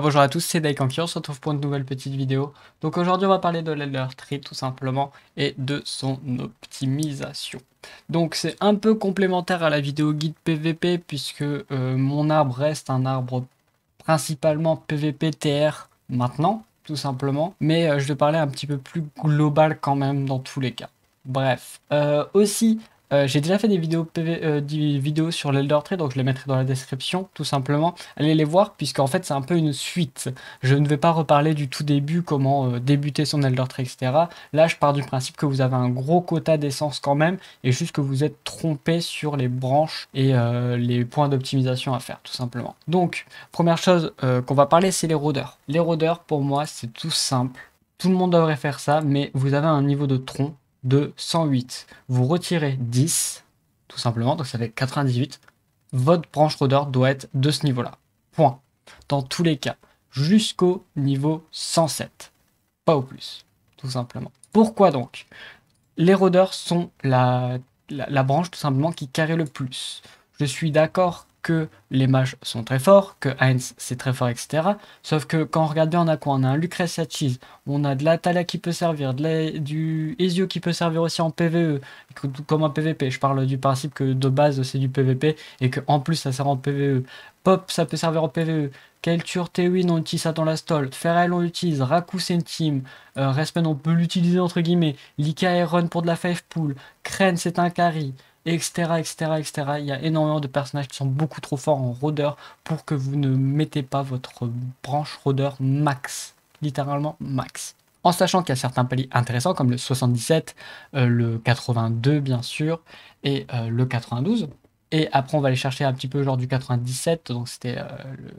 bonjour à tous, c'est Daikanki, on se retrouve pour une nouvelle petite vidéo. Donc aujourd'hui on va parler de l'Elder Tree tout simplement et de son optimisation. Donc c'est un peu complémentaire à la vidéo guide PVP puisque euh, mon arbre reste un arbre principalement PVP TR maintenant tout simplement. Mais euh, je vais parler un petit peu plus global quand même dans tous les cas. Bref. Euh, aussi, euh, j'ai déjà fait des vidéos, euh, sur l'Elder Tree, donc je les mettrai dans la description, tout simplement. Allez les voir, puisqu'en fait, c'est un peu une suite. Je ne vais pas reparler du tout début, comment euh, débuter son Elder Tree, etc. Là, je pars du principe que vous avez un gros quota d'essence quand même, et juste que vous êtes trompé sur les branches et les points d'optimisation à faire, tout simplement. Donc, première chose qu'on va parler, c'est les rôdeurs. Les rôdeurs, pour moi, c'est tout simple. Tout le monde devrait faire ça, mais vous avez un niveau de tronc de 108. Vous retirez 10, tout simplement, donc ça fait 98. Votre branche rôdeur doit être de ce niveau-là. Point. Dans tous les cas, jusqu'au niveau 107. Pas au plus, tout simplement. Pourquoi donc Les rôdeurs sont la, la, la branche tout simplement qui carré le plus. Je suis d'accord que les mages sont très forts, que Heinz c'est très fort, etc. Sauf que quand on regarde bien, on a quoi On a un Lucretia Cheese, on a de la l'Atala qui peut servir, de du Ezio qui peut servir aussi en PvE, comme un PvP. Je parle du principe que de base c'est du PvP et que en plus ça sert en PvE. Pop ça peut servir en PvE. Keltur, Tewin on utilise ça dans la stall, Ferrel on l'utilise, Raku c'est une team, Respen on peut l'utiliser entre guillemets, Lika et Run pour de la five pool, Kren c'est un carry etc., etc., etc. Il y a énormément de personnages qui sont beaucoup trop forts en rôdeur pour que vous ne mettez pas votre branche rôdeur max, littéralement max. En sachant qu'il y a certains paliers intéressants comme le 77, euh, le 82 bien sûr, et euh, le 92. Et après on va aller chercher un petit peu genre du 97, donc c'était euh, le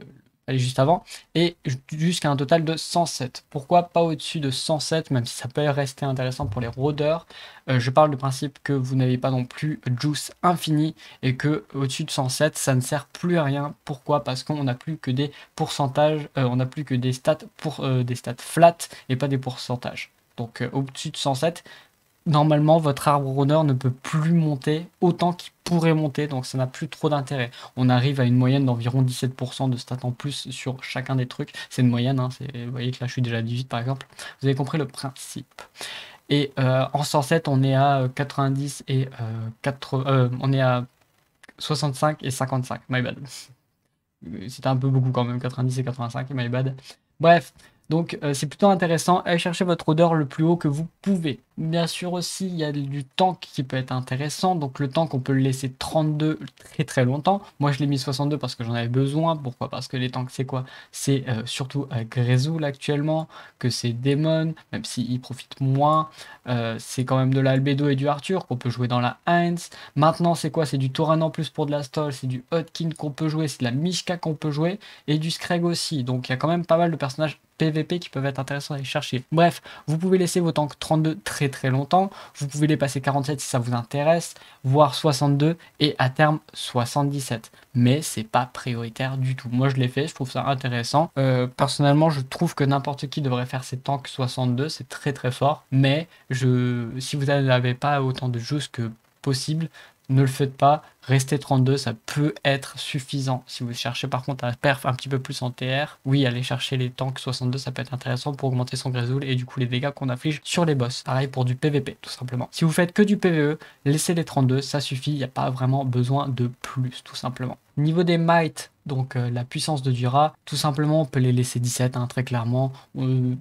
Aller juste avant, et jusqu'à un total de 107. Pourquoi pas au-dessus de 107, même si ça peut rester intéressant pour les rôdeurs euh, Je parle du principe que vous n'avez pas non plus juice infini, et que au-dessus de 107, ça ne sert plus à rien. Pourquoi Parce qu'on n'a plus que des pourcentages, euh, on n'a plus que des stats, pour, euh, des stats flat, et pas des pourcentages. Donc au-dessus de 107, normalement, votre arbre runner ne peut plus monter autant qu'il pourrait monter, donc ça n'a plus trop d'intérêt. On arrive à une moyenne d'environ 17% de stats en plus sur chacun des trucs. C'est une moyenne, hein, vous voyez que là je suis déjà à 18 par exemple. Vous avez compris le principe. Et euh, en 107, on est à 90 euh, et euh, euh, on est à 65 et 55. My bad. C'était un peu beaucoup quand même, 90 et 85, my bad. Bref, donc euh, c'est plutôt intéressant. Allez chercher votre odeur le plus haut que vous pouvez. Bien sûr aussi, il y a du tank qui peut être intéressant. Donc le tank, on peut le laisser 32 très très longtemps. Moi je l'ai mis 62 parce que j'en avais besoin. Pourquoi Parce que les tanks c'est quoi C'est euh, surtout euh, actuellement, que c'est Demon, même s'il profite moins. Euh, c'est quand même de l'Albedo et du Arthur qu'on peut jouer dans la Heinz. Maintenant c'est quoi C'est du Toran en plus pour de la Stol, c'est du Hotkin qu'on peut jouer, c'est de la Mishka qu'on peut jouer et du Scrag aussi. Donc il y a quand même pas mal de personnages PVP qui peuvent être intéressants à aller chercher. Bref, vous pouvez laisser vos tanks 32 très très longtemps, vous pouvez les passer 47 si ça vous intéresse, voire 62 et à terme 77. Mais c'est pas prioritaire du tout. Moi je l'ai fait, je trouve ça intéressant. Euh, personnellement, je trouve que n'importe qui devrait faire ses tanks 62, c'est très très fort. Mais je, si vous n'avez pas autant de joues que possible, ne le faites pas. rester 32, ça peut être suffisant. Si vous cherchez par contre à perf un petit peu plus en TR, oui, allez chercher les tanks 62, ça peut être intéressant pour augmenter son grézoule et du coup les dégâts qu'on inflige sur les boss. Pareil pour du PVP, tout simplement. Si vous faites que du PVE, laissez les 32, ça suffit, il n'y a pas vraiment besoin de plus, tout simplement. Niveau des might, donc euh, la puissance de Dura, tout simplement, on peut les laisser 17, hein, très clairement. Euh,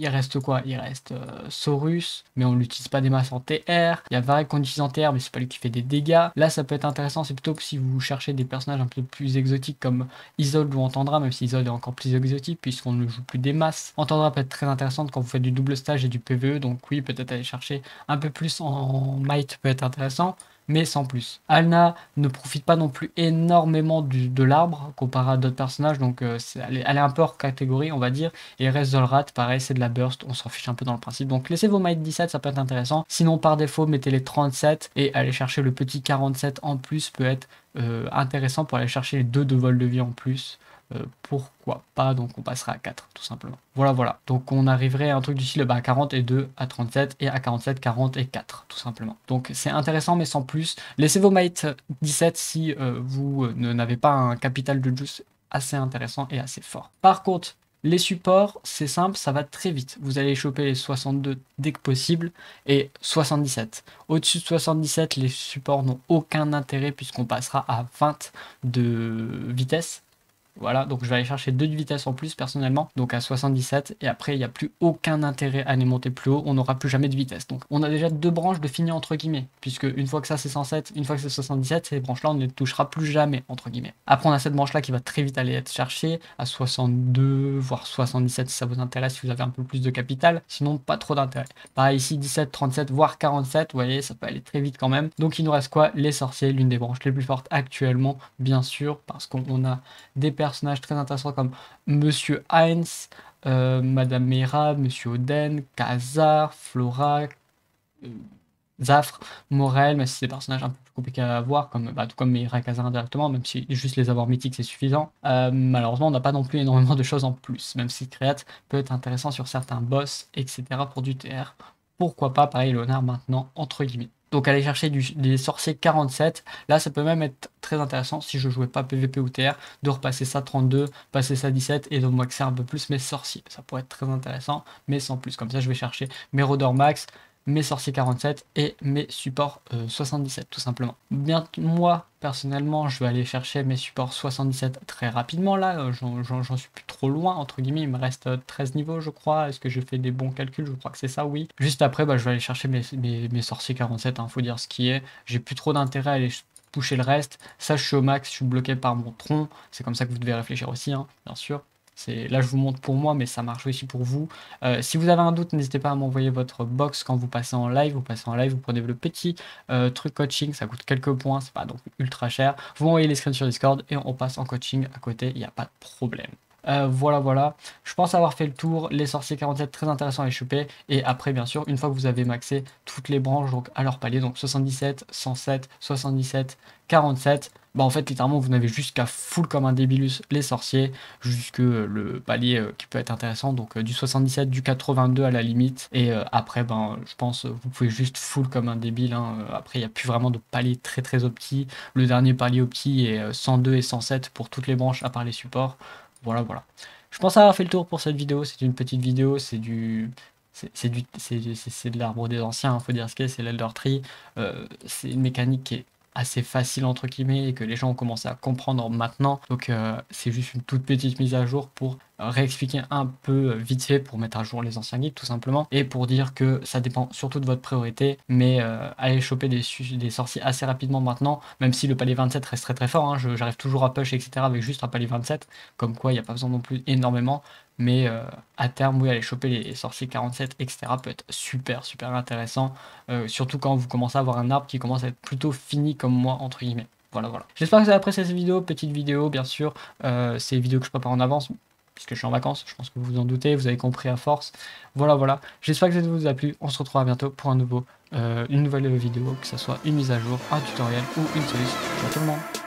il reste quoi Il reste euh, Saurus, mais on l'utilise pas des masses en TR. Il y a Varek qu'on utilise en TR, mais c'est pas lui qui fait des dégâts. Là, ça peut être intéressant, c'est plutôt que si vous cherchez des personnages un peu plus exotiques comme Isolde ou Entendra, même si Isolde est encore plus exotique puisqu'on ne joue plus des masses. Entendra peut être très intéressante quand vous faites du double stage et du PVE, donc oui, peut-être aller chercher un peu plus en might peut être intéressant mais sans plus. Alna ne profite pas non plus énormément de l'arbre comparé à d'autres personnages, donc euh, elle, est, un peu hors catégorie, on va dire. Et Resolrat, pareil, c'est de la burst, on s'en fiche un peu dans le principe. Donc laissez vos might 17, ça peut être intéressant. Sinon, par défaut, mettez les 37 et allez chercher le petit 47 en plus peut être euh, intéressant pour aller chercher les deux de vol de vie en plus. Euh, pourquoi pas, donc on passera à 4 tout simplement. Voilà, voilà. Donc on arriverait à un truc du style bah, à 2, à 37 et à 47, 40 et 4 tout simplement. Donc c'est intéressant mais sans plus. Laissez vos mates 17 si euh, vous euh, n'avez pas un capital de juice assez intéressant et assez fort. Par contre, les supports, c'est simple, ça va très vite. Vous allez choper les 62 dès que possible et 77. Au-dessus de 77, les supports n'ont aucun intérêt puisqu'on passera à 20 de vitesse voilà, donc je vais aller chercher deux de vitesse en plus personnellement, donc à 77, et après il n'y a plus aucun intérêt à les monter plus haut, on n'aura plus jamais de vitesse. Donc on a déjà deux branches de fini entre guillemets, puisque une fois que ça c'est 107, une fois que c'est 77, ces branches-là on ne les touchera plus jamais entre guillemets. Après on a cette branche-là qui va très vite aller être cherchée à 62, voire 77 si ça vous intéresse, si vous avez un peu plus de capital, sinon pas trop d'intérêt. Pareil ici 17, 37, voire 47, vous voyez, ça peut aller très vite quand même. Donc il nous reste quoi Les sorciers, l'une des branches les plus fortes actuellement, bien sûr, parce qu'on a des personnages très intéressants comme Monsieur Heinz, euh, Madame Mera, Monsieur Oden, Kazar, Flora, euh, Zafre, Morel, mais si c'est des personnages un peu plus compliqués à avoir, comme, bah, tout comme Mera Kazar indirectement, même si juste les avoir mythiques c'est suffisant. Euh, malheureusement, on n'a pas non plus énormément de choses en plus, même si Créate peut être intéressant sur certains boss, etc. pour du TR. Pourquoi pas, pareil, Léonard maintenant, entre guillemets. Donc aller chercher des sorciers 47, là ça peut même être très intéressant si je jouais pas PVP ou TR, de repasser ça 32, passer ça 17 et de maxer un peu plus mes sorciers. Ça pourrait être très intéressant, mais sans plus. Comme ça je vais chercher mes rôdeurs max, mes sorciers 47 et mes supports 77 euh, tout simplement. Bien, moi personnellement je vais aller chercher mes supports 77 très rapidement là, euh, j'en suis plus trop loin entre guillemets, il me reste 13 euh, niveaux je crois, est-ce que je fais des bons calculs, je crois que c'est ça oui. Juste après bah, je vais aller chercher mes, sorciers 47, il faut dire ce qui est, j'ai plus trop d'intérêt à aller pousser le reste, ça je suis au max, je suis bloqué par mon tronc, c'est comme ça que vous devez réfléchir aussi hein, bien sûr. Là, je vous montre pour moi, mais ça marche aussi pour vous. Euh, si vous avez un doute, n'hésitez pas à m'envoyer votre box quand vous passez en live. Vous passez en live, vous prenez le petit euh, truc coaching, ça coûte quelques points, c'est pas donc ultra cher. Vous m'envoyez les screens sur Discord et on passe en coaching à côté, il n'y a pas de problème. Euh, voilà, voilà. Je pense avoir fait le tour. Les sorciers 47, très intéressant à échouper. Et après, bien sûr, une fois que vous avez maxé toutes les branches, donc à leur palier, donc 77, 107, 77, 47, bah en fait littéralement vous n'avez juste qu'à full comme un débilus les sorciers, jusque le palier euh, qui peut être intéressant, donc euh, du 77, du 82 à la limite, et euh, après ben je pense vous pouvez juste full comme un débile, hein. après il n'y a plus vraiment de palier très très opti, le dernier palier opti est 102 et 107 pour toutes les branches à part les supports, voilà voilà. Je pense avoir fait le tour pour cette vidéo, c'est une petite vidéo, c'est du c'est de l'arbre des anciens, hein, faut dire ce qu'est, c'est l'Elder Tree. c'est une mécanique qui est assez facile entre guillemets et que les gens ont commencé à comprendre maintenant. Donc euh, c'est juste une toute petite mise à jour pour euh, réexpliquer un peu euh, vite fait pour mettre à jour les anciens guides tout simplement et pour dire que ça dépend surtout de votre priorité mais à allez choper des, sorciers assez rapidement maintenant même si le palais 27 reste très très fort hein. j'arrive toujours à push etc avec juste un palais 27 comme quoi il n'y a pas besoin non plus énormément mais euh, à terme, oui, aller choper les sorciers 47, etc. peut être super, super intéressant. Euh, surtout quand vous commencez à avoir un arbre qui commence à être plutôt fini comme moi, entre guillemets. Voilà, voilà. J'espère que vous avez apprécié cette vidéo. Petite vidéo, bien sûr. Euh, C'est une vidéo que je prépare en avance puisque je suis en vacances, je pense que vous vous en doutez, vous avez compris à force. Voilà, voilà. J'espère que ça vous a plu. On se retrouve à bientôt pour euh, une nouvelle vidéo, que ce soit une mise à jour, un tutoriel ou une solution. Ciao tout le monde